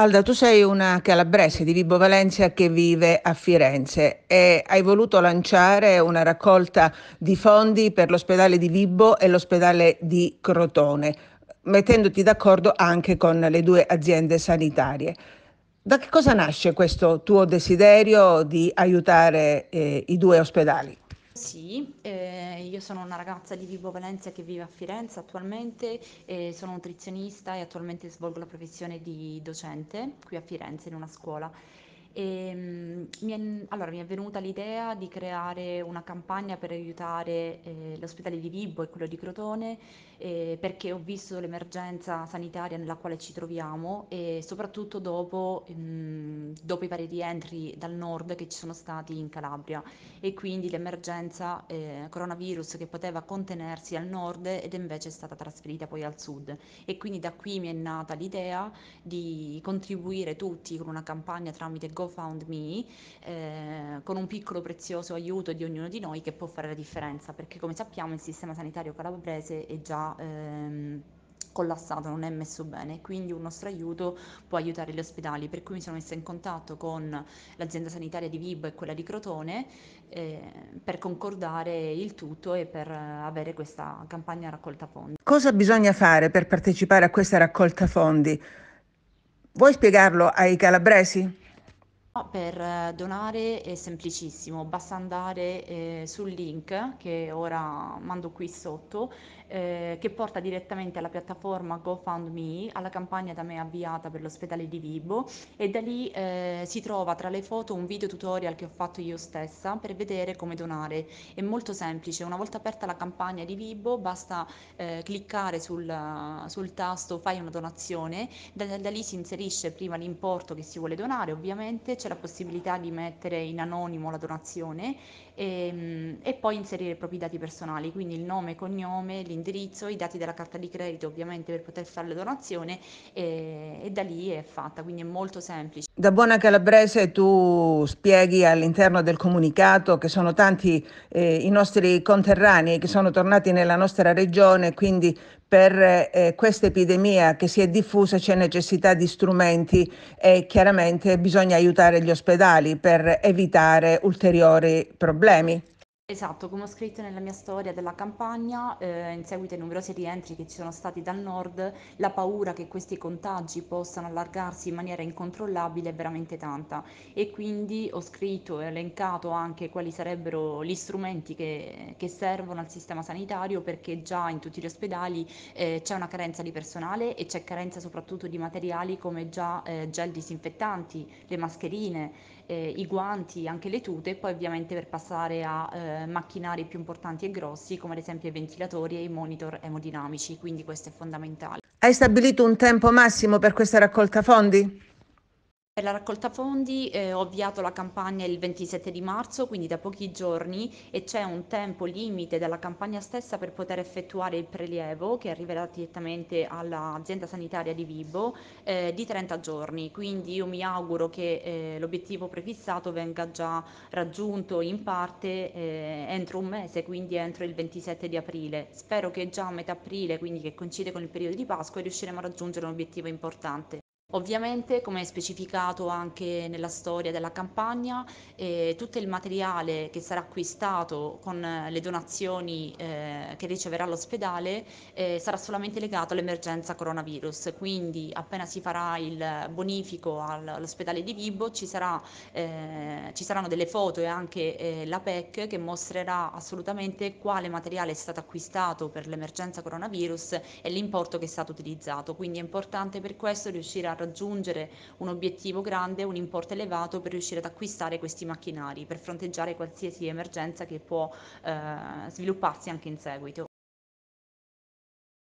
Alda, tu sei una calabrese di Vibo Valencia che vive a Firenze e hai voluto lanciare una raccolta di fondi per l'ospedale di Vibo e l'ospedale di Crotone, mettendoti d'accordo anche con le due aziende sanitarie. Da che cosa nasce questo tuo desiderio di aiutare eh, i due ospedali? Sì, eh, io sono una ragazza di Vibo Valencia che vive a Firenze attualmente, eh, sono nutrizionista e attualmente svolgo la professione di docente qui a Firenze in una scuola. E, ehm, mi è, allora, mi è venuta l'idea di creare una campagna per aiutare eh, l'ospedale di Vibo e quello di Crotone, eh, perché ho visto l'emergenza sanitaria nella quale ci troviamo e soprattutto dopo, mh, ehm, dopo i vari rientri dal nord che ci sono stati in Calabria e quindi l'emergenza eh, coronavirus che poteva contenersi al nord ed invece è stata trasferita poi al sud. E quindi da qui mi è nata l'idea di contribuire tutti con una campagna tramite Go GoFundMe eh, con un piccolo prezioso aiuto di ognuno di noi che può fare la differenza perché come sappiamo il sistema sanitario calabrese è già... Ehm, collassato, non è messo bene, quindi un nostro aiuto può aiutare gli ospedali, per cui mi sono messa in contatto con l'azienda sanitaria di Vibo e quella di Crotone eh, per concordare il tutto e per avere questa campagna raccolta fondi. Cosa bisogna fare per partecipare a questa raccolta fondi? Vuoi spiegarlo ai calabresi? Per eh, donare è semplicissimo, basta andare eh, sul link che ora mando qui sotto eh, che porta direttamente alla piattaforma GoFundMe, alla campagna da me avviata per l'ospedale di Vibo e da lì eh, si trova tra le foto un video tutorial che ho fatto io stessa per vedere come donare. È molto semplice, una volta aperta la campagna di Vibo basta eh, cliccare sul, sul, tasto fai una donazione, da, da lì si inserisce prima l'importo che si vuole donare, ovviamente c'è la possibilità di mettere in anonimo la donazione e, ehm, e poi inserire i propri dati personali, quindi il nome, cognome, l'indirizzo l'indirizzo, i dati della carta di credito ovviamente per poter fare la donazione e, e da lì è fatta, quindi è molto semplice. Da buona calabrese tu spieghi all'interno del comunicato che sono tanti eh, i nostri conterranei che sono tornati nella nostra regione, quindi per eh, questa epidemia che si è diffusa c'è necessità di strumenti e chiaramente bisogna aiutare gli ospedali per evitare ulteriori problemi. Esatto, come ho scritto nella mia storia della campagna, eh, in seguito ai numerosi rientri che ci sono stati dal nord, la paura che questi contagi possano allargarsi in maniera incontrollabile è veramente tanta e quindi ho scritto e elencato anche quali sarebbero gli strumenti che, che, servono al sistema sanitario perché già in tutti gli ospedali eh, c'è una carenza di personale e c'è carenza soprattutto di materiali come già eh, gel disinfettanti, le mascherine, eh, i guanti, anche le tute, e poi ovviamente per passare a eh, macchinari più importanti e grossi, come ad esempio i ventilatori e i monitor emodinamici, quindi questo è fondamentale. Hai stabilito un tempo massimo per questa raccolta fondi? Per la raccolta fondi eh, ho avviato la campagna il 27 di marzo, quindi da pochi giorni, e c'è un tempo limite dalla campagna stessa per poter effettuare il prelievo, che arriverà direttamente all'azienda sanitaria di Vibo, eh, di 30 giorni. Quindi io mi auguro che eh, l'obiettivo prefissato venga già raggiunto in parte eh, entro un mese, quindi entro il 27 di aprile. Spero che già a metà aprile, quindi che coincide con il periodo di Pasqua, riusciremo a raggiungere un obiettivo importante. Ovviamente, come specificato anche nella storia della campagna, eh, tutto il materiale che sarà acquistato con eh, le donazioni eh, che riceverà l'ospedale eh, sarà solamente legato all'emergenza coronavirus, quindi appena si farà il bonifico all'ospedale di Vibo ci, sarà, eh, ci saranno delle foto e anche eh, la PEC che mostrerà assolutamente quale materiale è stato acquistato per l'emergenza coronavirus e l'importo che è stato utilizzato, quindi è importante per questo riuscire a raggiungere un obiettivo grande, un importo elevato per riuscire ad acquistare questi macchinari per fronteggiare qualsiasi emergenza che può eh, svilupparsi anche in seguito.